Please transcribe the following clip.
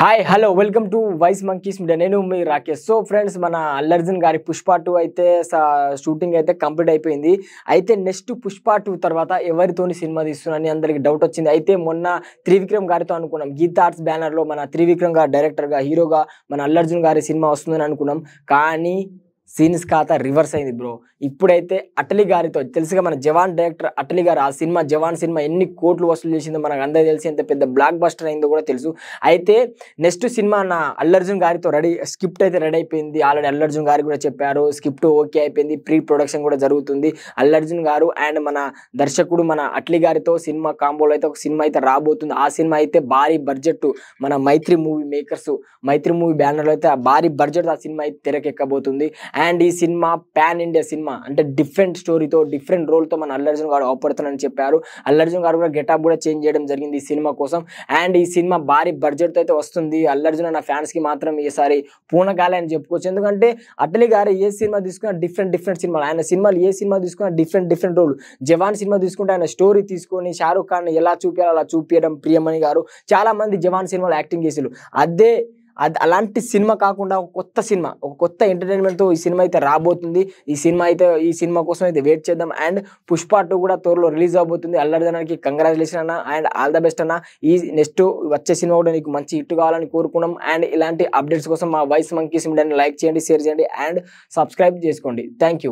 hi hello welcome to wise monkeys media నేను మీ Rakesh so friends మన అల్లర్జున్ గారి పుష్ప టూ అయితే షూటింగ్ అయితే కంప్లీట్ అయిపోయింది అయితే నెక్స్ట్ పుష్ప టూ తర్వాత ఎవరితోని సినిమా తీస్తున్నారని అందరికి డౌట్ వచ్చింది అయితే మొన్న త్రివిక్రమ్ గారితో అనుకున్నాం గీత ఆర్ట్స్ బ్యానర్లో మన త్రివిక్రమ్ గారు డైరెక్టర్గా హీరోగా మన అల్లర్జున్ గారి సినిమా వస్తుందని అనుకున్నాం కానీ సీన్స్ ఖాతా రివర్స్ అయింది బ్రో ఇప్పుడైతే అటలీ గారితో తెలుసుగా మన జవాన్ డైరెక్టర్ అటలీ గారు ఆ సినిమా జవాన్ సినిమా ఎన్ని కోట్లు వసూలు చేసిందో మనకు అందరూ తెలిసి ఎంత పెద్ద బ్లాక్ బస్టర్ అయిందో కూడా తెలుసు అయితే నెక్స్ట్ సినిమా నా అల్లర్జున్ గారితో రెడీ స్క్రిప్ట్ అయితే రెడీ అయిపోయింది ఆల్రెడీ అల్లర్జున్ గారు కూడా చెప్పారు స్క్రిప్ట్ ఓకే అయిపోయింది ప్రీ ప్రొడక్షన్ కూడా జరుగుతుంది అల్లర్జున్ గారు అండ్ మన దర్శకుడు మన అట్లీ గారితో సినిమా కాంబోలో అయితే ఒక సినిమా అయితే రాబోతుంది ఆ సినిమా అయితే భారీ బడ్జెట్ మన Mythri movie makers Mythri movie బ్యానర్లో అయితే ఆ భారీ బడ్జెట్ ఆ సినిమా అయితే తెరకెక్కబోతుంది అండ్ ఈ సినిమా పాన్ ఇండియా సినిమా అంటే డిఫరెంట్ స్టోరీతో డిఫరెంట్ రోల్తో మన అల్లర్జున్ గారు ఆపడుతున్నారని చెప్పారు అల్లర్జున్ గారు కూడా గెటప్ కూడా చేంజ్ చేయడం జరిగింది ఈ సినిమా కోసం అండ్ ఈ సినిమా భారీ బడ్జెట్తో అయితే వస్తుంది అల్లర్జున్ అన్న ఫ్యాన్స్కి మాత్రం ఈసారి పూనకాలే అని చెప్పుకోవచ్చు ఎందుకంటే అటలీ గారు ఏ సినిమా తీసుకున్నా డిఫరెంట్ డిఫరెంట్ సినిమాలు ఆయన సినిమాలు ఏ సినిమా తీసుకున్నా different different role Jawan cinema తీసుకుంటే ఆయన స్టోరీ తీసుకొని షారూఖ్ ఖాన్ ఎలా చూపించాలో అలా చూపించడం ప్రియమణి గారు చాలామంది జవాన్ సినిమాలు యాక్టింగ్ చేసారు అదే అది అలాంటి సినిమా కాకుండా ఒక కొత్త సినిమా ఒక కొత్త ఎంటర్టైన్మెంట్తో ఈ సినిమా అయితే రాబోతుంది ఈ సినిమా అయితే ఈ సినిమా కోసం అయితే వెయిట్ చేద్దాం అండ్ పుష్ప టూ కూడా త్వరలో రిలీజ్ అవబోతుంది అల్లర్దనానికి కంగ్రాచులేషన్ అన్న అండ్ ఆల్ ద బెస్ట్ అన్న ఈ నెక్స్ట్ వచ్చే సినిమా కూడా నీకు మంచి హిట్ కావాలని కోరుకున్నాం అండ్ ఇలాంటి అప్డేట్స్ కోసం మా వాయిస్ మంకీ సిమ్ లైక్ చేయండి షేర్ చేయండి అండ్ సబ్స్క్రైబ్ చేసుకోండి థ్యాంక్